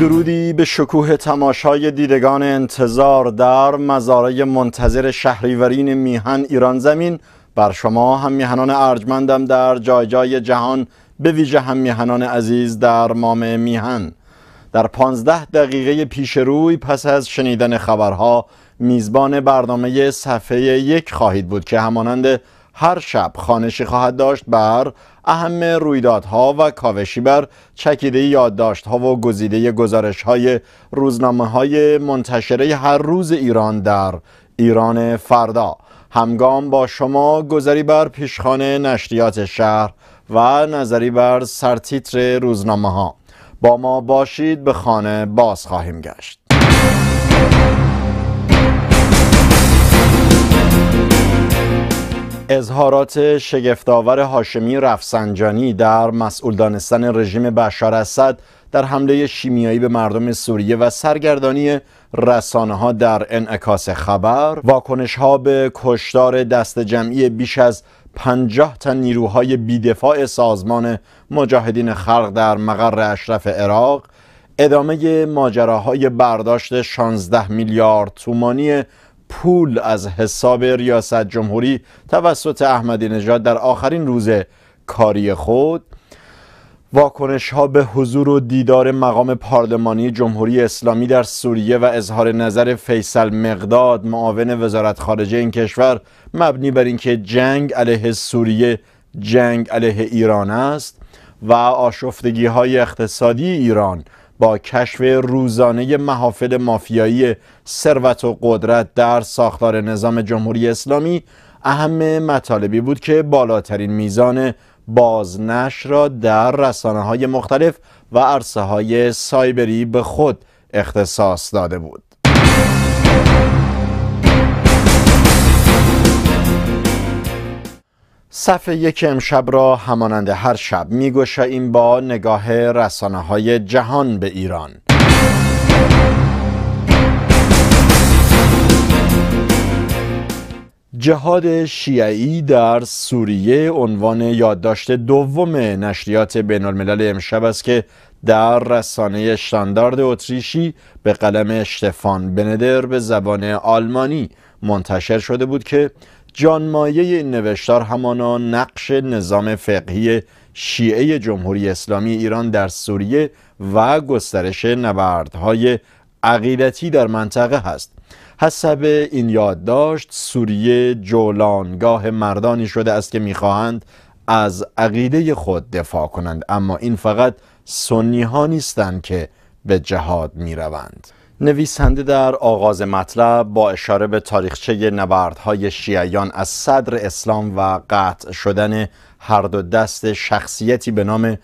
درودی به شکوه تماشای دیدگان انتظار در مزاره منتظر شهریورین میهن ایران زمین بر شما هم میهنان ارجمندم در جای جای جهان به ویژه هم میهنان عزیز در مام میهن در پانزده دقیقه پیش روی پس از شنیدن خبرها میزبان برنامه صفحه یک خواهید بود که همانند هر شب خانشی خواهد داشت بر اهم رویدادها و کاوشی بر چکیده یادداشت‌ها و گزیده روزنامه های منتشره هر روز ایران در ایران فردا همگام با شما گذری بر پیشخانه نشریات شهر و نظری بر سرتیتر روزنامه ها با ما باشید به خانه باز خواهیم گشت اظهارات شگفتآور هاشمی رفسنجانی در مسئول دانستن رژیم بشار اسد در حمله شیمیایی به مردم سوریه و سرگردانی رسانه ها در انعکاس خبر واکنش ها به کشتار دست جمعی بیش از پنجاه تن نیروهای بیدفاع سازمان مجاهدین خلق در مقر اشرف عراق ادامه ماجراهای برداشت 16 میلیارد تومانی پول از حساب ریاست جمهوری توسط احمدی نژاد در آخرین روز کاری خود واکنش ها به حضور و دیدار مقام پارلمانی جمهوری اسلامی در سوریه و اظهار نظر فیصل مقداد معاون وزارت خارجه این کشور مبنی بر اینکه جنگ علیه سوریه جنگ علیه ایران است و آشفتگی های اقتصادی ایران با کشف روزانه محافل مافیایی ثروت و قدرت در ساختار نظام جمهوری اسلامی اهم مطالبی بود که بالاترین میزان بازنش را در رسانه های مختلف و عرصه های سایبری به خود اختصاص داده بود صفحه یک امشب را همانند هر شب این با نگاه رسانه های جهان به ایران جهاد شیعی در سوریه عنوان یادداشت دوم نشریات بین الملل امشب است که در رسانه استاندارد اتریشی به قلم اشتفان بندر به زبان آلمانی منتشر شده بود که جانمایه این نوشتار همانا نقش نظام فقهی شیعه جمهوری اسلامی ایران در سوریه و گسترش نبردهای عقیدتی در منطقه هست حسب این یادداشت سوریه جولانگاه مردانی شده است که میخواهند از عقیده خود دفاع کنند اما این فقط سنی ها نیستند که به جهاد میروند نویسنده در آغاز مطلب با اشاره به تاریخچه نبردهای شیعیان از صدر اسلام و قطع شدن هر دو دست شخصیتی به نام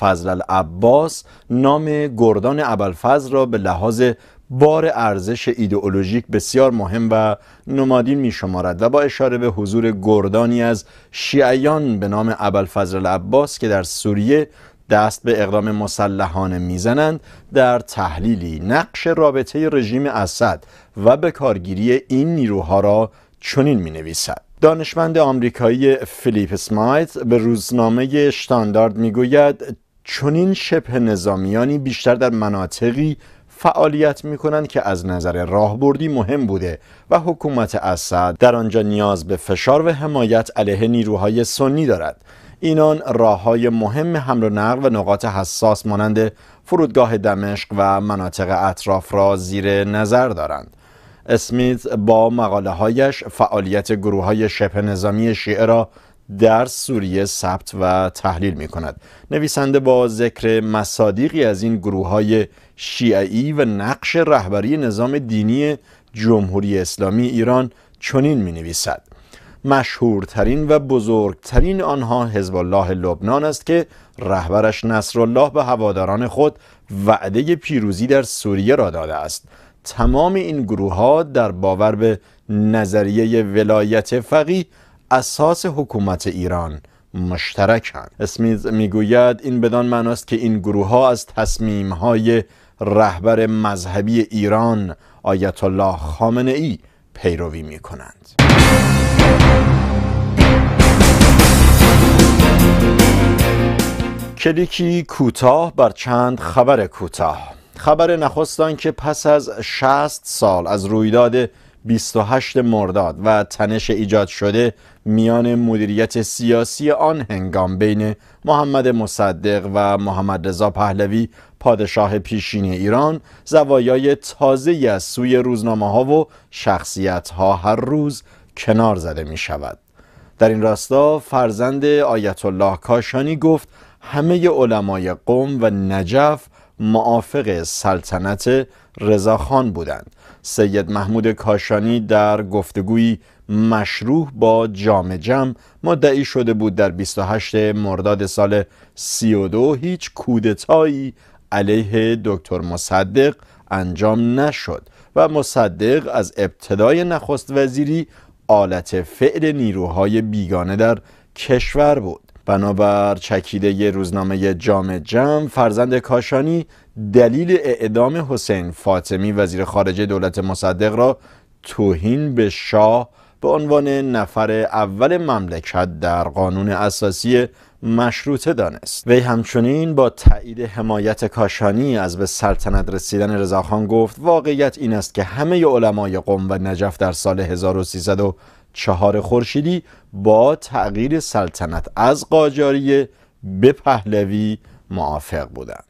فضل العباس نام گردان فضل را به لحاظ بار ارزش ایدئولوژیک بسیار مهم و نمادین می شمارد و با اشاره به حضور گردانی از شیعیان به نام فضل العباس که در سوریه دست به اقدام مسلحانه میزنند در تحلیلی نقش رابطه رژیم اسد و به کارگیری این نیروها را چنین می نویسد. دانشمند آمریکایی فیلیپ سمایت به روزنامه شتاندارد می گوید چنین شبه نظامیانی بیشتر در مناطقی فعالیت می کنند که از نظر راهبردی مهم بوده و حکومت اسد در آنجا نیاز به فشار و حمایت علیه نیروهای سنی دارد اینان راه های مهم حمل و نقل و نقاط حساس مانند فرودگاه دمشق و مناطق اطراف را زیر نظر دارند اسمیت با مقاله هایش فعالیت گروه های شبه نظامی شیعه را در سوریه ثبت و تحلیل می کند نویسنده با ذکر مصادیقی از این گروه های شیعی و نقش رهبری نظام دینی جمهوری اسلامی ایران چنین می نویسد مشهورترین و بزرگترین آنها حزب الله لبنان است که رهبرش نصرالله به هواداران خود وعده پیروزی در سوریه را داده است تمام این گروه ها در باور به نظریه ولایت فقیه اساس حکومت ایران مشترکند اسمیز میگوید این بدان معناست که این گروه ها از تصمیم های رهبر مذهبی ایران آیت الله خامنه ای پیروی می کنند. کلیکی کوتاه بر چند خبر کوتاه خبر نخستان که پس از 60 سال از رویداد 28 مرداد و تنش ایجاد شده میان مدیریت سیاسی آن هنگام بین محمد مصدق و محمد رضا پهلوی پادشاه پیشین ایران زوایای تازه از سوی روزنامه ها و شخصیت ها هر روز کنار زده می شود در این راستا فرزند آیت الله کاشانی گفت همه علمای قوم و نجف معافق سلطنت رضاخان بودند سید محمود کاشانی در گفتگویی مشروح با جام جم مدعی شده بود در 28 مرداد سال 32 هیچ کودتایی علیه دکتر مصدق انجام نشد و مصدق از ابتدای نخست وزیری آلت فعل نیروهای بیگانه در کشور بود بنابر چکیده ی روزنامه جام جم فرزند کاشانی دلیل اعدام حسین فاطمی وزیر خارجه دولت مصدق را توهین به شاه به عنوان نفر اول مملکت در قانون اساسی مشروطه دانست وی همچنین با تایید حمایت کاشانی از به سلطنت رسیدن رضاخان گفت واقعیت این است که همه علمای قم و نجف در سال 1304 خورشیدی با تغییر سلطنت از قاجاری به پهلوی موافق بودند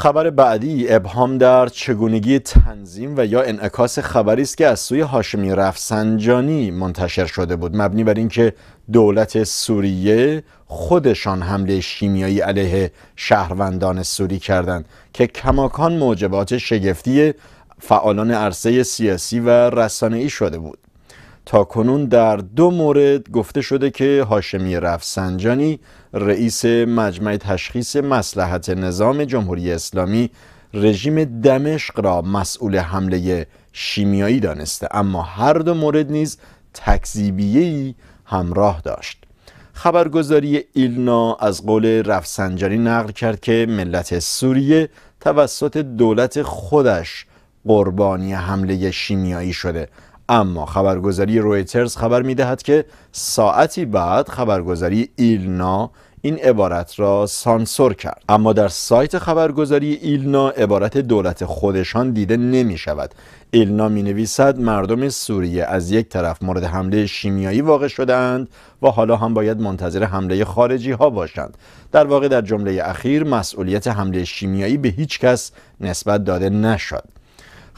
خبر بعدی ابهام در چگونگی تنظیم و یا انعکاس خبری است که از سوی هاشمی رفسنجانی منتشر شده بود مبنی بر اینکه دولت سوریه خودشان حمله شیمیایی علیه شهروندان سوری کردند که کماکان موجبات شگفتی فعالان عرصه سیاسی و رسانه‌ای شده بود تا کنون در دو مورد گفته شده که هاشمی رفسنجانی رئیس مجمع تشخیص مسلحت نظام جمهوری اسلامی رژیم دمشق را مسئول حمله شیمیایی دانسته اما هر دو مورد نیز تکذیبیهی همراه داشت خبرگزاری ایلنا از قول رفسنجانی نقل کرد که ملت سوریه توسط دولت خودش قربانی حمله شیمیایی شده اما خبرگزاری رویترز خبر دهد که ساعتی بعد خبرگزاری ایلنا این عبارت را سانسور کرد اما در سایت خبرگزاری ایلنا عبارت دولت خودشان دیده نمی شود ایلنا می نویسد مردم سوریه از یک طرف مورد حمله شیمیایی واقع شدند و حالا هم باید منتظر حمله خارجی ها باشند در واقع در جمله اخیر مسئولیت حمله شیمیایی به هیچ کس نسبت داده نشد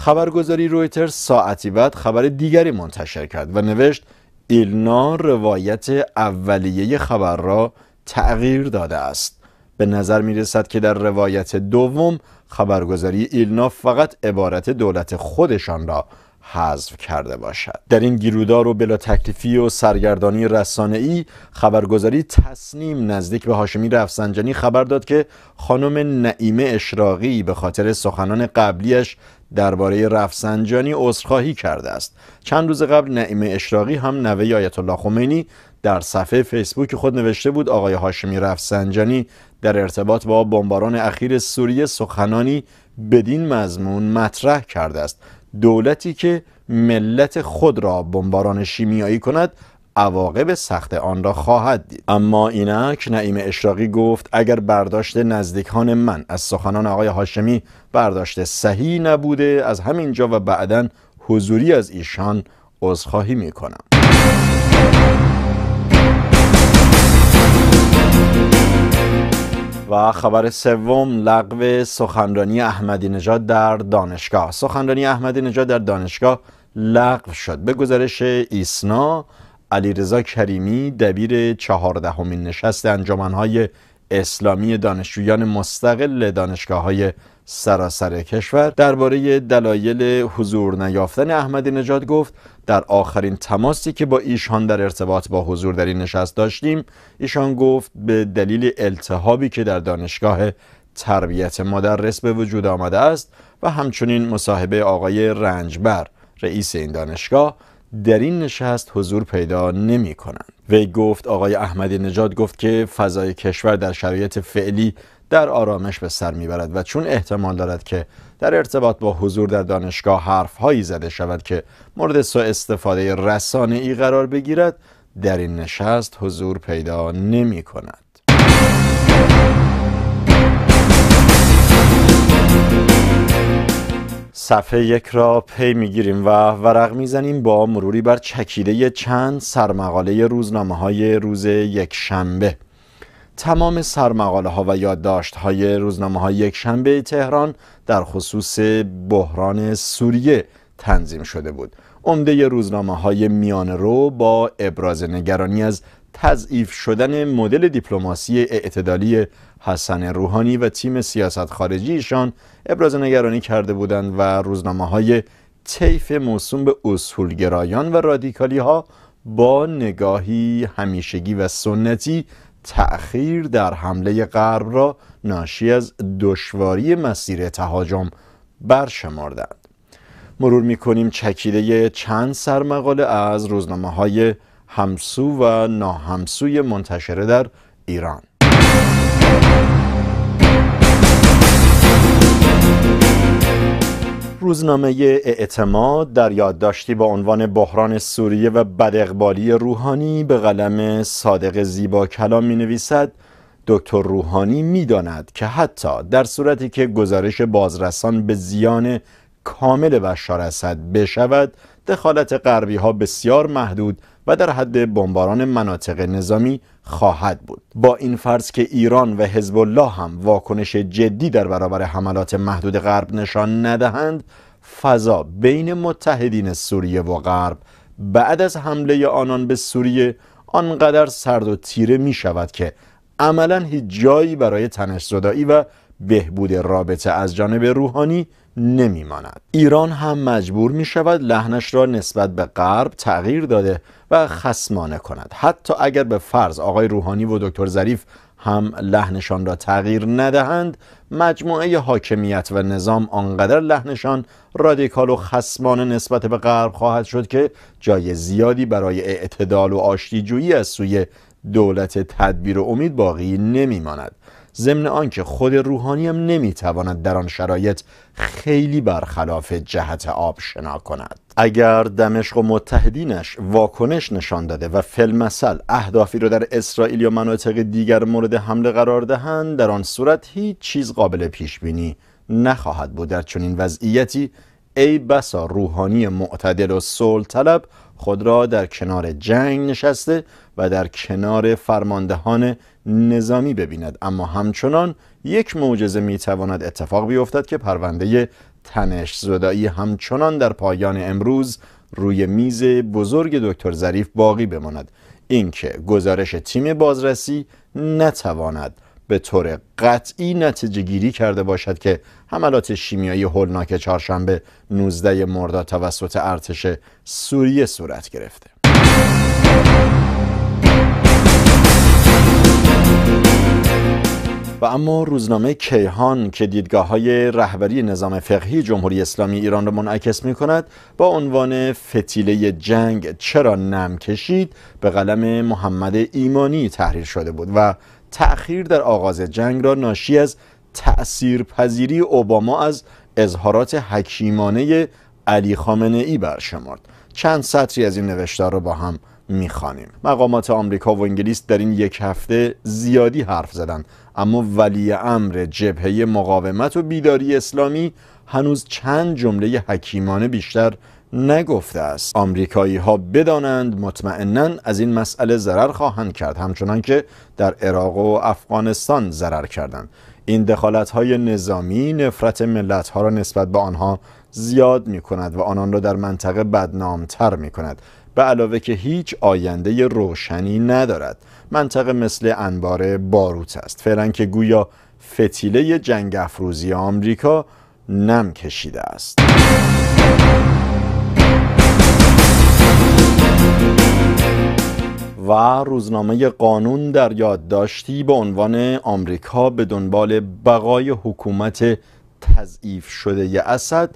خبرگزاری رویترز ساعتی بعد خبر دیگری منتشر کرد و نوشت ایلنا روایت اولیه خبر را تغییر داده است به نظر می رسد که در روایت دوم خبرگزاری ایلنا فقط عبارت دولت خودشان را حذف کرده باشد در این گیرودار و بلا تکلیفی و سرگردانی ای خبرگزاری تصنیم نزدیک به هاشمی رفسنجانی خبر داد که خانم نعیمه اشراقی به خاطر سخنان قبلیش درباره رفسنجانی عذرخواهی کرده است چند روز قبل نعیمه اشراقی هم نوه آیت الله خمینی در صفحه فیسبوک خود نوشته بود آقای هاشمی رفسنجانی در ارتباط با بمباران اخیر سوریه سخنانی بدین مضمون مطرح کرده است دولتی که ملت خود را بمباران شیمیایی کند عواقب سخت آن را خواهد دید اما اینک نعیم اشراقی گفت اگر برداشت نزدیکان من از سخنان آقای هاشمی برداشت صحیح نبوده از همین جا و بعدا حضوری از ایشان عذرخواهی میکنم و خبر سوم لغو سخنرانی احمدی نژاد در دانشگاه سخنرانی احمدی نژاد در دانشگاه لغو شد به گزارش ایسنا علیرضا کریمی دبیر چهاردهمین نشست انجمنهای اسلامی دانشجویان مستقل دانشگاه های سراسر کشور درباره دلایل حضور نیافتن احمدی نژاد گفت در آخرین تماسی که با ایشان در ارتباط با حضور در این نشست داشتیم ایشان گفت به دلیل التهابی که در دانشگاه تربیت مدرس به وجود آمده است و همچنین مصاحبه آقای رنجبر رئیس این دانشگاه در این نشست حضور پیدا نمی کنند. وی گفت آقای احمدی نژاد گفت که فضای کشور در شرایط فعلی در آرامش به سر میبرد و چون احتمال دارد که در ارتباط با حضور در دانشگاه حرف هایی زده شود که مورد سوء استفاده رسانه ای قرار بگیرد در این نشست حضور پیدا نمی کند. صفحه یک را پی میگیریم و ورق میزنیم با مروری بر چکیده چند سرمقاله روزنامه های روز یک شنبه تمام سرمقاله ها و یادداشت های روزنامه های یک شنبه تهران در خصوص بحران سوریه تنظیم شده بود عمده روزنامه های میان رو با ابراز نگرانی از تضعیف شدن مدل دیپلماسی اعتدالی حسن روحانی و تیم سیاست خارجیشان ابراز نگرانی کرده بودند و روزنامه های طیف موسوم به اصولگرایان و رادیکالی ها با نگاهی همیشگی و سنتی تأخیر در حمله غرب را ناشی از دشواری مسیر تهاجم برشمردند مرور می چکیده چند سرمقاله از روزنامه های همسو و ناهمسوی منتشره در ایران روزنامه اعتماد در یادداشتی با عنوان بحران سوریه و بداقبالی روحانی به قلم صادق زیبا کلام می نویسد دکتر روحانی می داند که حتی در صورتی که گزارش بازرسان به زیان کامل بشار اسد بشود دخالت غربی ها بسیار محدود و در حد بمباران مناطق نظامی خواهد بود با این فرض که ایران و حزب الله هم واکنش جدی در برابر حملات محدود غرب نشان ندهند فضا بین متحدین سوریه و غرب بعد از حمله آنان به سوریه آنقدر سرد و تیره می شود که عملا هیچ جایی برای تنش و بهبود رابطه از جانب روحانی ماند ایران هم مجبور می شود لحنش را نسبت به غرب تغییر داده و خسمانه کند حتی اگر به فرض آقای روحانی و دکتر ظریف هم لحنشان را تغییر ندهند مجموعه حاکمیت و نظام آنقدر لحنشان رادیکال و خسمانه نسبت به غرب خواهد شد که جای زیادی برای اعتدال و آشتیجویی از سوی دولت تدبیر و امید باقی ماند ضمن آنکه خود روحانی هم نمیتواند در آن شرایط خیلی برخلاف جهت آب شنا کند اگر دمشق و متحدینش واکنش نشان داده و فلمسل اهدافی را در اسرائیل یا مناطق دیگر مورد حمله قرار دهند در آن صورت هیچ چیز قابل پیش بینی نخواهد بود در چنین وضعیتی ای بسا روحانی معتدل و صلح طلب خود را در کنار جنگ نشسته و در کنار فرماندهان نظامی ببیند اما همچنان یک معجزه میتواند اتفاق بیفتد که پرونده تنش زدایی همچنان در پایان امروز روی میز بزرگ دکتر ظریف باقی بماند اینکه گزارش تیم بازرسی نتواند به طور قطعی نتیجه گیری کرده باشد که حملات شیمیایی هولناک چهارشنبه 19 مرداد توسط ارتش سوریه صورت گرفته و اما روزنامه کیهان که دیدگاه های رهبری نظام فقهی جمهوری اسلامی ایران را منعکس می کند با عنوان فتیله جنگ چرا نم کشید به قلم محمد ایمانی تحریر شده بود و تأخیر در آغاز جنگ را ناشی از پذیری اوباما از اظهارات حکیمانه علی خامنه ای برشمرد چند سطری از این نوشتار را با هم میخوانیم مقامات آمریکا و انگلیس در این یک هفته زیادی حرف زدند اما ولی امر جبهه مقاومت و بیداری اسلامی هنوز چند جمله حکیمانه بیشتر نگفته است آمریکایی ها بدانند مطمئنا از این مسئله ضرر خواهند کرد همچنان که در عراق و افغانستان ضرر کردند این دخالت های نظامی نفرت ملت ها را نسبت به آنها زیاد می کند و آنان را در منطقه بدنامتر می کند به علاوه که هیچ آینده روشنی ندارد منطقه مثل انبار باروت است فعلا که گویا فتیله جنگ افروزی آمریکا نم کشیده است و روزنامه قانون در یادداشتی به عنوان آمریکا به دنبال بقای حکومت تضعیف شده اسد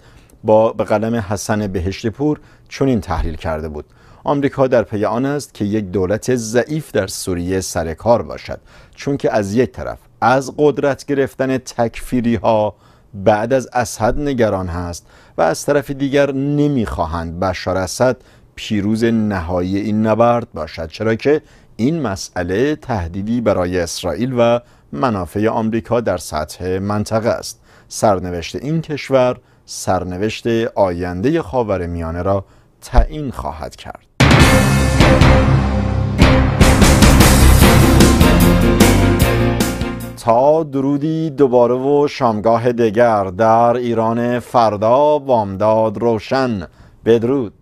با به قلم حسن بهشتپور چنین تحلیل کرده بود آمریکا در پی آن است که یک دولت ضعیف در سوریه سر کار باشد چون که از یک طرف از قدرت گرفتن تکفیری ها بعد از اسد نگران هست و از طرف دیگر نمیخواهند بشار اسد پیروز نهایی این نبرد باشد چرا که این مسئله تهدیدی برای اسرائیل و منافع آمریکا در سطح منطقه است سرنوشت این کشور سرنوشت آینده خاورمیانه میانه را تعیین خواهد کرد تا درودی دوباره و شامگاه دگر در ایران فردا بامداد روشن بدرود